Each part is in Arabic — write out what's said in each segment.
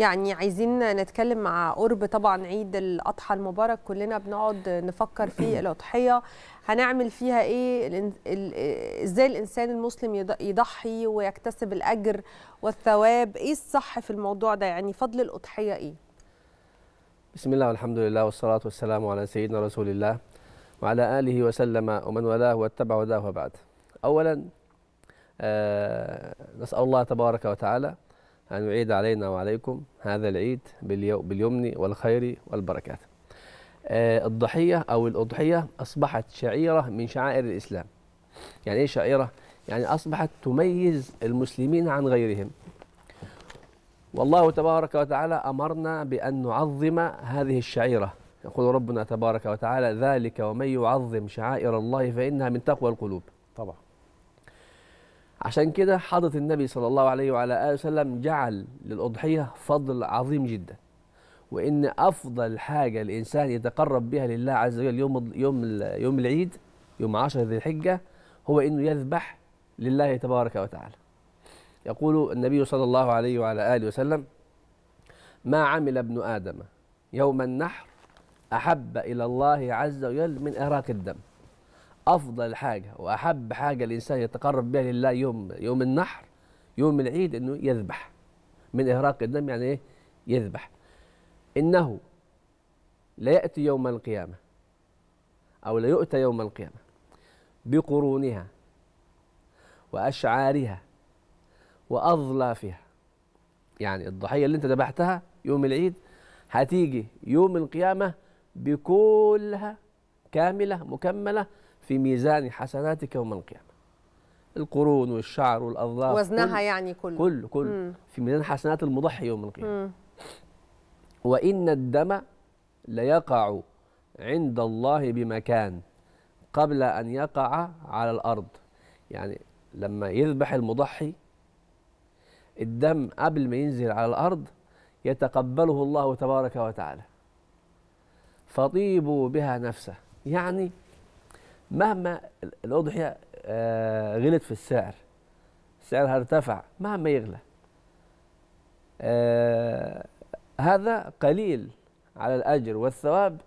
يعني عايزين نتكلم مع قرب طبعا عيد الاضحى المبارك كلنا بنقعد نفكر في الاضحيه هنعمل فيها ايه ازاي الانسان المسلم يضحي ويكتسب الاجر والثواب ايه الصح في الموضوع ده يعني فضل الاضحيه ايه بسم الله والحمد لله والصلاه والسلام على سيدنا رسول الله وعلى اله وسلم ومن والاه واتبع هداه وبعد اولا آه نسال الله تبارك وتعالى أن يعيد علينا وعليكم هذا العيد باليمن والخير والبركات آه، الضحية أو الأضحية أصبحت شعيرة من شعائر الإسلام يعني إيه شعيرة؟ يعني أصبحت تميز المسلمين عن غيرهم والله تبارك وتعالى أمرنا بأن نعظم هذه الشعيرة يقول ربنا تبارك وتعالى ذلك ومن يعظم شعائر الله فإنها من تقوى القلوب عشان كده حضرة النبي صلى الله عليه وعلى آله وسلم جعل للأضحية فضل عظيم جدا وإن أفضل حاجة الإنسان يتقرب بها لله عز وجل يوم يوم يوم العيد يوم 10 ذي الحجة هو إنه يذبح لله تبارك وتعالى يقول النبي صلى الله عليه وعلى آله وسلم ما عمل ابن آدم يوم النحر أحب إلى الله عز وجل من إراق الدم افضل حاجه واحب حاجه الانسان يتقرب بها لله يوم يوم النحر يوم العيد انه يذبح من اهراق الدم يعني ايه يذبح انه لا ياتي يوم القيامه او لا يؤتى يوم القيامه بقرونها واشعارها واظلافها يعني الضحيه اللي انت ذبحتها يوم العيد هتيجي يوم القيامه بكلها كامله مكمله في ميزان حسناتك يوم القيامة القرون والشعر والأظلاف وزنها كل يعني كله كله كله مم. في ميزان حسنات المضحي يوم القيامة مم. وإن الدم ليقع عند الله بمكان قبل أن يقع على الأرض يعني لما يذبح المضحي الدم قبل ما ينزل على الأرض يتقبله الله تبارك وتعالى فطيبوا بها نفسه يعني مهما الأضحية آه، غلت في السعر السعر هيرتفع مهما يغلى آه، هذا قليل على الأجر والثواب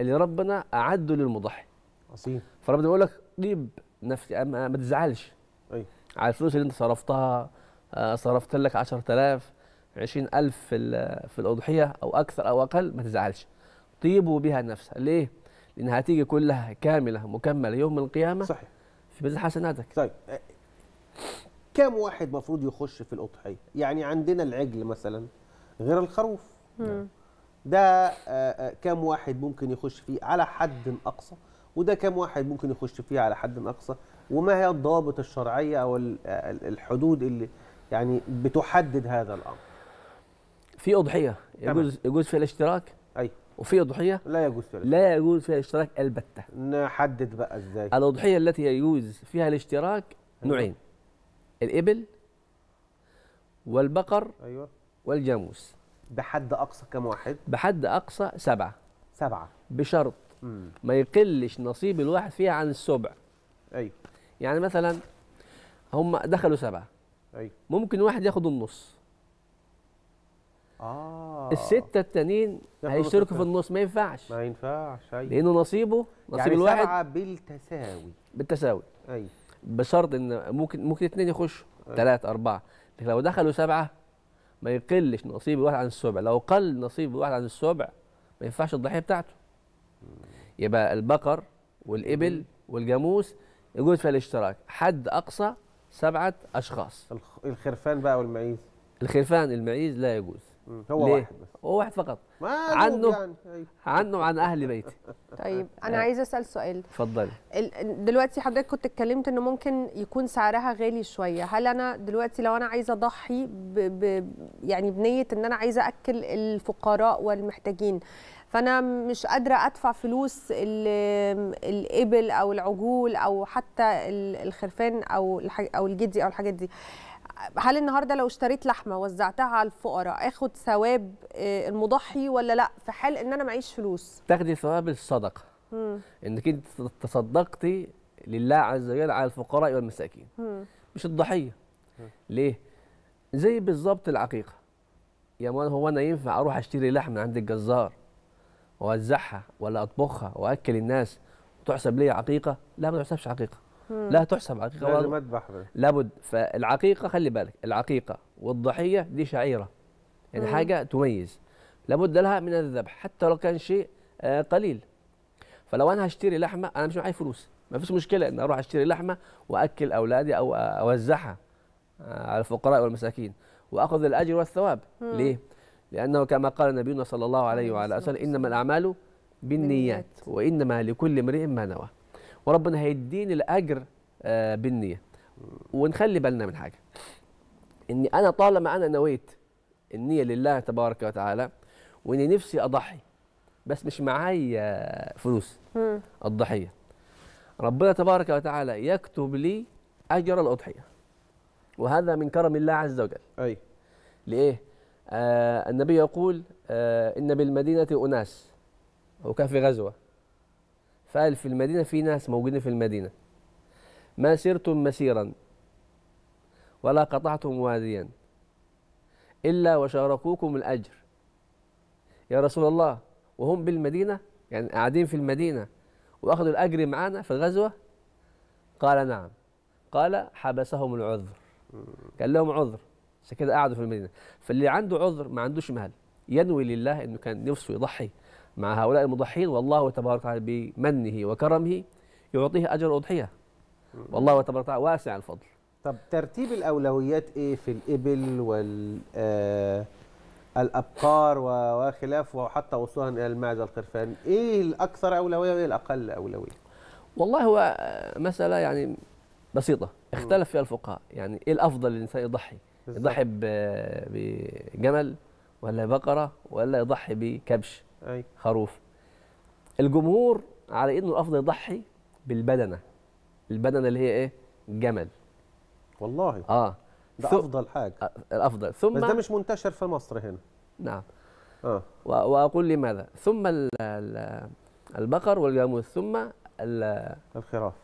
اللي ربنا أعده للمضحي عظيم فربنا بيقول لك جيب نفسي ما, ما تزعلش أي. على الفلوس اللي انت صرفتها آه، صرفت لك 10000 20000 في في الأضحية أو أكثر أو أقل ما تزعلش طيبوا بها نفسها ليه؟ لانها هتيجي كلها كامله مكمله يوم القيامه صحيح في بذل حسناتك طيب كم واحد مفروض يخش في الاضحيه يعني عندنا العجل مثلا غير الخروف ده آه، آه، كم واحد ممكن يخش فيه على حد اقصى وده كم واحد ممكن يخش فيه على حد اقصى وما هي الضوابط الشرعيه او آه، الحدود اللي يعني بتحدد هذا الامر في اضحيه يجوز يجوز فيها الاشتراك ايوه وفي اضحيه لا يجوز فيها لا يجوز فيها الاشتراك البته نحدد بقى ازاي الاضحيه التي يجوز فيها الاشتراك نوعين الابل والبقر ايوه والجاموس بحد اقصى كم واحد بحد اقصى سبعه سبعه بشرط مم. ما يقلش نصيب الواحد فيها عن السبع ايوه يعني مثلا هم دخلوا سبعه ايوه ممكن واحد ياخد النص اه السته التانيين هيشتركوا في النص ما ينفعش ما ينفعش ايوه لانه نصيبه يعني نصيب يعني الواحد سبعه بالتساوي بالتساوي ايوه بشرط ان ممكن ممكن اثنين يخشوا أيوة. ثلاثه اربعه لكن لو دخلوا سبعه ما يقلش نصيب الواحد عن السبع لو قل نصيب الواحد عن السبع ما ينفعش الضحيه بتاعته يبقى البقر والابل والجاموس يجوز فيها الاشتراك حد اقصى سبعه اشخاص الخرفان بقى والمعيز الخرفان المعيز لا يجوز هو ليه؟ واحد بس هو واحد فقط عنه يعني. طيب. عنه عن اهل بيتي طيب انا آه. عايزه اسال سؤال اتفضلي دلوقتي حضرتك كنت اتكلمت انه ممكن يكون سعرها غالي شويه هل انا دلوقتي لو انا عايزه اضحي ب... ب... يعني بنيه ان انا عايزه اكل الفقراء والمحتاجين فانا مش قادره ادفع فلوس الابل او العجول او حتى الخرفان او الحاج... او الجدي او الحاجات دي هل النهارده لو اشتريت لحمه وزعتها على الفقراء اخد ثواب آه، المضحي ولا لا في حال ان انا معيش فلوس تاخدي ثواب الصدقه مم. انك انت تصدقتي لله عز وجل على الفقراء والمساكين مم. مش الضحيه مم. ليه زي بالظبط العقيقه يا مان هو انا ينفع اروح اشتري لحمه عند الجزار واوزعها ولا اطبخها واكل الناس وتحسب لي عقيقه لا ما تحسبش عقيقه لا تحسب عقيقه لازم اذبح لابد فالعقيقه خلي بالك العقيقه والضحيه دي شعيره يعني حاجه تميز لابد لها من الذبح حتى لو كان شيء آه، قليل فلو انا هشتري لحمه انا مش معايا فلوس ما فيش مشكله ان اروح اشتري لحمه واكل اولادي او اوزعها آه، على الفقراء والمساكين واخذ الاجر والثواب مم. ليه؟ لانه كما قال نبينا صلى الله عليه وعلى اله وسلم انما الاعمال بالنيات وانما لكل امرئ ما نوى وربنا هيديني الاجر آه، بالنيه ونخلي بالنا من حاجه ان انا طالما انا نويت النيه لله تبارك وتعالى واني نفسي اضحي بس مش معايا فلوس الضحيه ربنا تبارك وتعالى يكتب لي اجر الاضحيه وهذا من كرم الله عز وجل اي لإيه؟ آه النبي يقول آه إن بالمدينة أناس وكان في غزوة فقال في المدينة في ناس موجودين في المدينة ما سرتم مسيرا ولا قطعتم واديا إلا وشاركوكم الأجر يا رسول الله وهم بالمدينة يعني قاعدين في المدينة وأخذوا الأجر معانا في الغزوة قال نعم قال حبسهم العذر كان لهم عذر عشان كده قعدوا في المدينة فاللي عنده عذر ما عندوش مهل ينوي لله أنه كان نفسه يضحي مع هؤلاء المضحين والله تبارك وتعالى بمنه وكرمه يعطيه أجر الاضحيه والله تبارك وتعالى واسع الفضل طب ترتيب الأولويات إيه في الإبل وال آه، الابقار وخلافه وحتى وصولا الى المعز الخرفان ايه الاكثر اولويه وايه الاقل اولويه والله هو مساله يعني بسيطه اختلف فيها الفقهاء يعني ايه الافضل للانسان يضحي يضحي بجمل ولا بقره ولا يضحي بكبش أي. خروف الجمهور على انه الافضل يضحي بالبدنه البدنه اللي هي ايه جمل والله اه ده ث... افضل حاجه آه، الافضل ثم بس ده مش منتشر في مصر هنا نعم اه واقول لماذا ثم ال ال البقر والجاموس ثم الخراف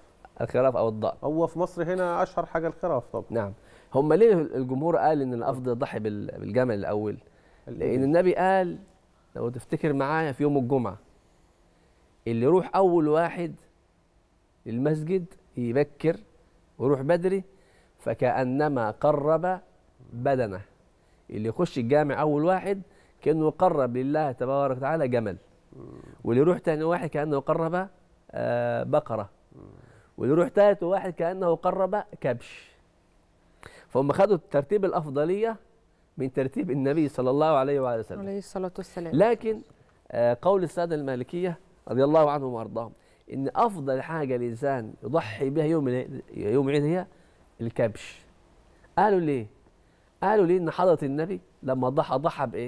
الخراف او الضأن هو في مصر هنا اشهر حاجه الخراف طبعا نعم هم ليه الجمهور قال ان الافضل يضحي بالجمل الاول لان النبي قال لو تفتكر معايا في يوم الجمعه اللي يروح اول واحد للمسجد يبكر ويروح بدري فكانما قرب بدنه اللي يخش الجامع اول واحد كانه قرب لله تبارك وتعالى جمل واللي يروح تاني واحد كانه قرب آه، بقره واللي يروح تالت واحد كانه قرب كبش فهم خدوا الترتيب الافضليه من ترتيب النبي صلى الله عليه وآله وسلم عليه الصلاة والسلام لكن آه، قول السادة المالكية رضي الله عنهم وأرضاهم إن أفضل حاجة الإنسان يضحي بها يوم يوم عيد هي الكبش قالوا ليه؟ قالوا ليه إن حضرة النبي لما ضحى ضحى بإيه؟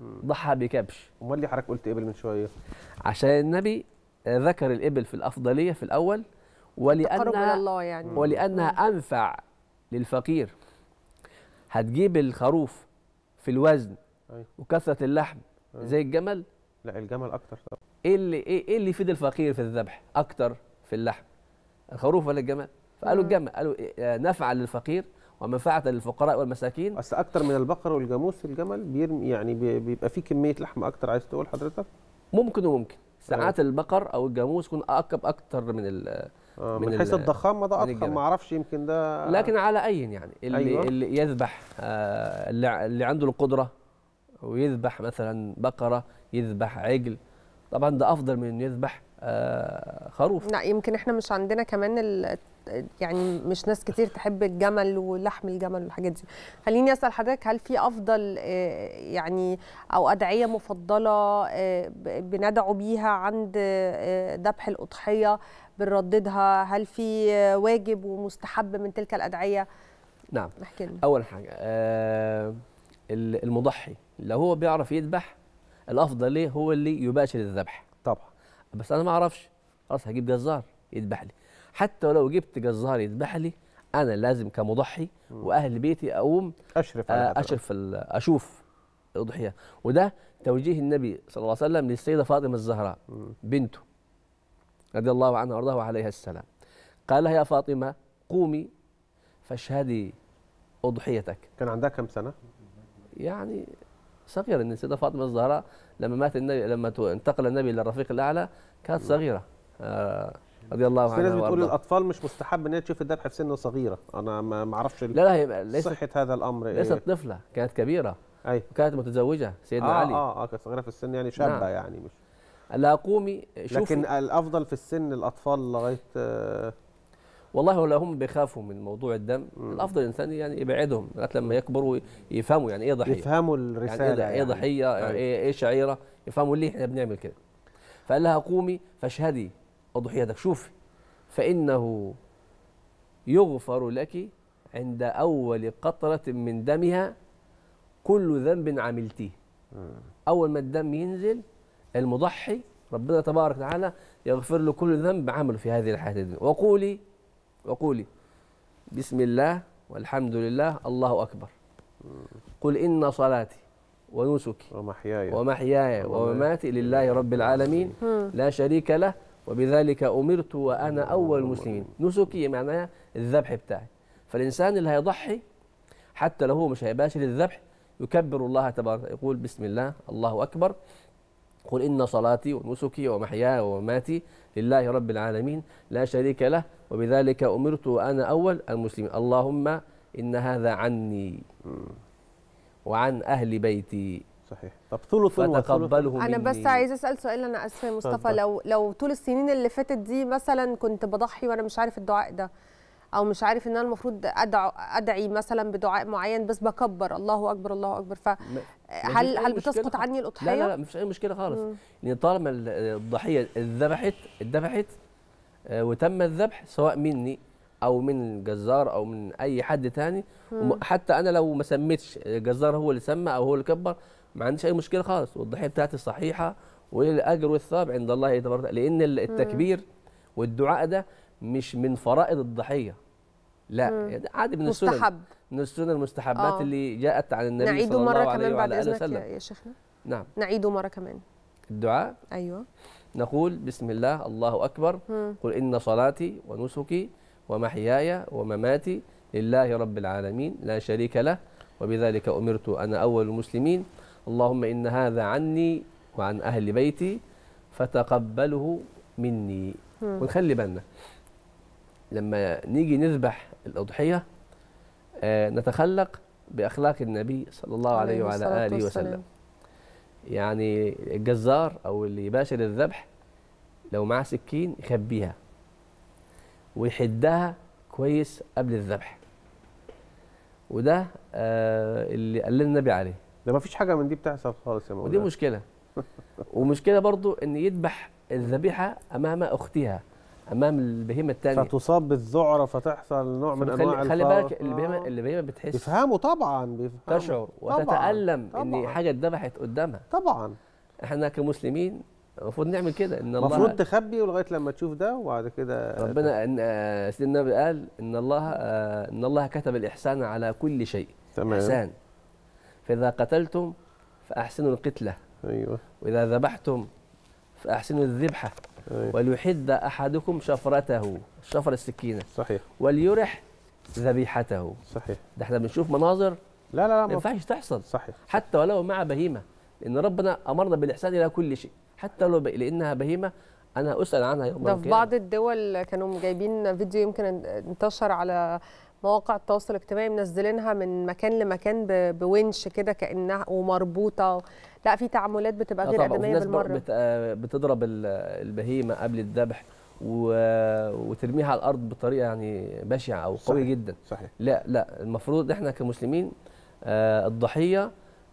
ضحى بكبش امال ليه حضرتك قلت ابل من شويه عشان النبي آه، ذكر الابل في الافضليه في الاول ولانها الله يعني. ولانها انفع للفقير هتجيب الخروف في الوزن أيوة. وكثره اللحم أيوة. زي الجمل لا الجمل اكتر طبعا ايه اللي ايه, إيه اللي يفيد الفقير في الذبح اكتر في اللحم الخروف ولا الجمل فقالوا آه. الجمل قالوا آه، آه، نفعا للفقير ومنفعه للفقراء والمساكين اصل اكتر من البقر والجاموس الجمل بيرمي يعني بيبقى فيه كميه لحم اكتر عايز تقول حضرتك ممكن وممكن ساعات أيوة. البقر او الجاموس يكون اكب اكتر من آه، من, من حيث الضخامه ده اضخم ما اعرفش يمكن ده لكن على اي يعني اللي أيوة. اللي يذبح آه، اللي عنده القدره ويذبح مثلا بقره يذبح عجل طبعا ده افضل من انه يذبح آه، خروف لا نعم، يمكن احنا مش عندنا كمان ال... يعني مش ناس كتير تحب الجمل ولحم الجمل والحاجات دي خليني اسال حضرتك هل في افضل يعني او ادعيه مفضله بندعو بيها عند ذبح الاضحيه بنرددها هل في واجب ومستحب من تلك الادعيه نعم احكي لنا اول حاجه آه المضحي لو هو بيعرف يذبح الافضل ليه هو اللي يباشر الذبح طبعا بس انا ما اعرفش خلاص هجيب جزار يذبح لي حتى ولو جبت جزار يذبح لي انا لازم كمضحي واهل بيتي اقوم اشرف على آه اشرف اشوف الاضحيه وده توجيه النبي صلى الله عليه وسلم للسيده فاطمه الزهراء بنته رضي الله عنها وارضاه عليها السلام قال لها يا فاطمة قومي فاشهدي أضحيتك كان عندها كم سنة؟ يعني صغيرة إن السيدة فاطمة الزهراء لما مات النبي لما انتقل النبي إلى الرفيق الأعلى كانت صغيرة آه رضي الله عنها ناس بتقول الاطفال مش مستحب ان هي تشوف الذبح في سن صغيره انا ما اعرفش لا لا ليس صحه هذا الامر إيه. ليست إيه؟ طفله كانت كبيره اي وكانت متزوجه سيدنا آه علي اه اه كانت صغيره في السن يعني شابه نعم. يعني مش الاقومي شوفوا لكن الافضل في السن الاطفال لغايه آه، والله ولا هم بيخافوا من موضوع الدم مم. الافضل الانسان يعني يبعدهم لغايه لما يكبروا يفهموا يعني ايه ضحيه يفهموا يعني إيه الرساله يعني ايه, يعني. ضحيه يعني. يعني ايه شعيره يفهموا ليه احنا بنعمل كده فقال لها قومي فاشهدي اضحيتك شوفي فانه يغفر لك عند اول قطره من دمها كل ذنب عملتيه اول ما الدم ينزل المضحي ربنا تبارك وتعالى يغفر له كل ذنب عمله في هذه الحياة الدنيا وقولي وقولي بسم الله والحمد لله الله أكبر قل إن صلاتي ونسكي ومحياي ومحياي ومماتي لله رب العالمين لا شريك له وبذلك أمرت وأنا أول المسلمين نسكي معناها الذبح بتاعي فالإنسان اللي هيضحي حتى لو هو مش هيباشر الذبح يكبر الله تبارك يقول بسم الله الله أكبر قل إن صلاتي ونسكي ومحياي ومماتي لله رب العالمين لا شريك له وبذلك أمرت وأنا أول المسلمين اللهم إن هذا عني وعن أهل بيتي صحيح طب ثلث وتقبله مني انا بس عايزه اسال سؤال انا اسفه مصطفى لو لو طول السنين اللي فاتت دي مثلا كنت بضحي وانا مش عارف الدعاء ده او مش عارف ان انا المفروض ادعو ادعي مثلا بدعاء معين بس بكبر الله اكبر الله اكبر فهل هل بتسقط عني الاضحيه؟ لا لا لا مفيش اي مشكله خالص لان طالما الضحيه اتذبحت اتذبحت آه، وتم الذبح سواء مني او من الجزار او من اي حد تاني حتى انا لو ما سميتش الجزار هو اللي سمى او هو اللي كبر ما عنديش اي مشكله خالص والضحيه بتاعتي صحيحه والاجر والثواب عند الله تبارك لان التكبير والدعاء ده مش من فرائض الضحيه لا مم. يعني عادي من السنن مستحب من السنن المستحبات آه. اللي جاءت عن النبي نعيده صلى مرة الله عليه وعلى اله وسلم يا شيخنا نعم نعيده مره كمان الدعاء ايوه نقول بسم الله الله اكبر مم. قل ان صلاتي ونسكي ومحياي ومماتي لله رب العالمين لا شريك له وبذلك امرت انا اول المسلمين اللهم ان هذا عني وعن اهل بيتي فتقبله مني ونخلي بالنا لما نيجي نذبح الأضحية آه، نتخلق بأخلاق النبي صلى الله عليه وعلى آله وسلم يعني الجزار أو اللي يباشر الذبح لو معاه سكين يخبيها ويحدها كويس قبل الذبح وده آه اللي قال لنا النبي عليه ده ما فيش حاجه من دي بتحصل خالص يا مولانا ودي مشكله ومشكله برضو ان يذبح الذبيحه امام اختها امام البهيمه الثانيه فتصاب بالذعره فتحصل نوع من انواع خلي بالك البهيمه آه. البهيمه بتحس بيفهموا طبعا بيفهموا تشعر وتتالم طبعاً. ان حاجه اتذبحت قدامها طبعا احنا كمسلمين المفروض نعمل كده ان الله المفروض تخبي ولغايه لما تشوف ده وبعد كده ربنا ان آه، سيدنا النبي قال ان الله آه، ان الله كتب الاحسان على كل شيء تمام احسان فاذا قتلتم فاحسنوا القتله ايوه واذا ذبحتم فأحسنوا الذبحة وليحد أحدكم شفرته شفر السكينة صحيح وليرح ذبيحته صحيح ده احنا بنشوف مناظر لا لا لا ما ينفعش تحصل صحيح حتى ولو مع بهيمة لأن ربنا أمرنا بالإحسان إلى كل شيء حتى لو ب... لأنها بهيمة أنا أسأل عنها يوم ده في بعض الدول كانوا جايبين فيديو يمكن انتشر على مواقع التواصل الاجتماعي منزلينها من مكان لمكان بونش كده كانها ومربوطه لا في تعاملات بتبقى آه غير ادميه بالمره آه بتضرب البهيمه قبل الذبح وترميها على الارض بطريقه يعني بشعه او قويه جدا صحيح لا لا المفروض احنا كمسلمين آه الضحيه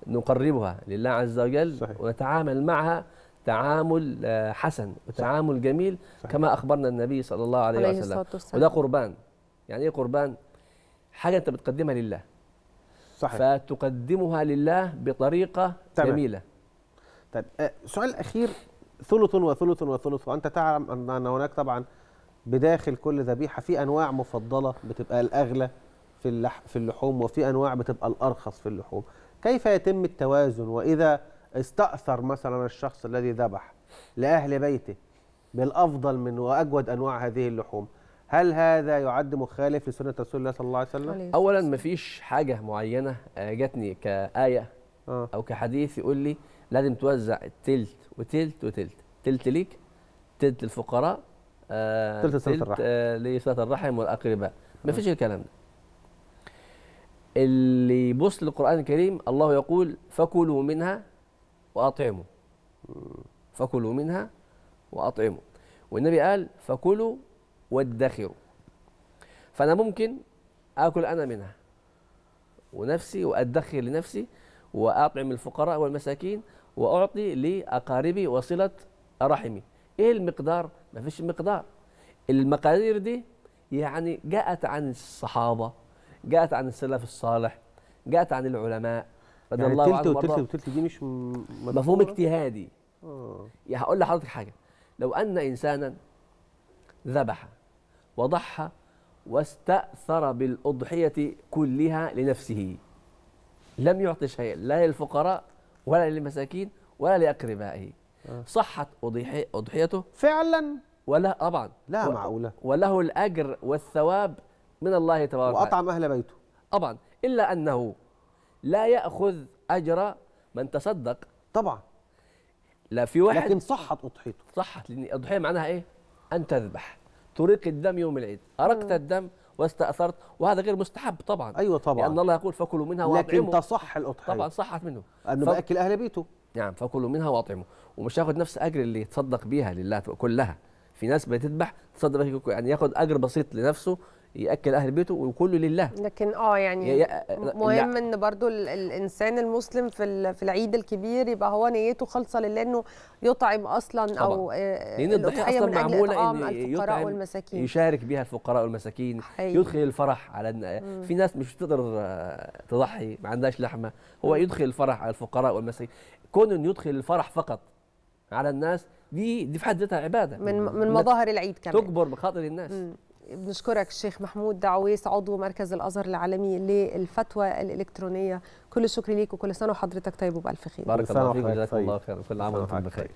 نقربها لله عز وجل صحيح. ونتعامل معها تعامل حسن وتعامل صحيح. جميل صحيح. كما اخبرنا النبي صلى الله عليه, عليه وسلم وده قربان يعني ايه قربان حاجه انت بتقدمها لله صحيح فتقدمها لله بطريقه تمام. جميله طيب آه، سؤال اخير ثلث وثلث وثلث وانت تعلم ان هناك طبعا بداخل كل ذبيحه في انواع مفضله بتبقى الاغلى في اللح في اللحوم وفي انواع بتبقى الارخص في اللحوم كيف يتم التوازن واذا استاثر مثلا الشخص الذي ذبح لاهل بيته بالافضل من واجود انواع هذه اللحوم هل هذا يعد مخالف لسنه رسول الله صلى الله عليه وسلم اولا مفيش حاجه معينه آه، جاتني كايه آه. او كحديث يقول لي لازم توزع التلت وتلت وتلت تلت ليك تلت للفقراء آه، تلت صلاة الرحم لصلاة الرحم والاقرباء مفيش الكلام ده اللي يبص للقران الكريم الله يقول فكلوا منها واطعموا فكلوا منها واطعموا والنبي قال فكلوا وادخروا فأنا ممكن آكل أنا منها ونفسي وأدخر لنفسي وأطعم الفقراء والمساكين وأعطي لأقاربي وصلة رحمي إيه المقدار؟ ما فيش مقدار المقادير دي يعني جاءت عن الصحابة جاءت عن السلف الصالح جاءت عن العلماء رضي يعني الله عنهم وتلت وتلت دي مش مفهوم اجتهادي آه. يعني هقول لحضرتك حاجة لو أن إنسانا ذبح وضحى واستأثر بالأضحية كلها لنفسه لم يعطي شيئا لا للفقراء ولا للمساكين ولا لأقربائه آه. صحت أضحيته فعلا ولا طبعا لا معقولة وله الأجر والثواب من الله تبارك وتعالى وأطعم أهل بيته طبعا إلا أنه لا يأخذ أجر من تصدق طبعا لا في واحد لكن صحت أضحيته صحت لأن أضحية معناها إيه؟ أن تذبح تريق الدم يوم العيد أرقت الدم واستأثرت وهذا غير مستحب طبعا أيوة طبعا لأن الله يقول فكلوا منها وأطعموا لكن تصح الأضحية طبعا صحت منه أنه ف... بأكل أهل بيته نعم فكلوا منها وأطعموا ومش ياخذ نفس أجر اللي يتصدق بيها لله كلها في ناس بتذبح تصدق يعني ياخذ أجر بسيط لنفسه ياكل اهل بيته وكله لله لكن اه يعني يأ... مهم لا. ان برضو الانسان المسلم في في العيد الكبير يبقى هو نيته خالصه لله انه يطعم اصلا طبعا. او آه، لان الضحيه اصلا معموله ان الفقراء والمساكين يشارك بها الفقراء والمساكين يدخل الفرح على آه، في ناس مش تقدر آه، تضحي ما عندهاش لحمه هو يدخل الفرح على الفقراء والمساكين كون انه يدخل الفرح فقط على الناس دي دي في حد ذاتها عباده من من مظاهر العيد كمان تكبر بخاطر الناس م. بنشكرك الشيخ محمود دعويس عضو مركز الازهر العالمي للفتوى الالكترونيه كل الشكر ليك وكل سنه وحضرتك طيب وبالف خير بارك الله فيك جزاك الله طيب. خير وكل عام وانتم بخير طيب.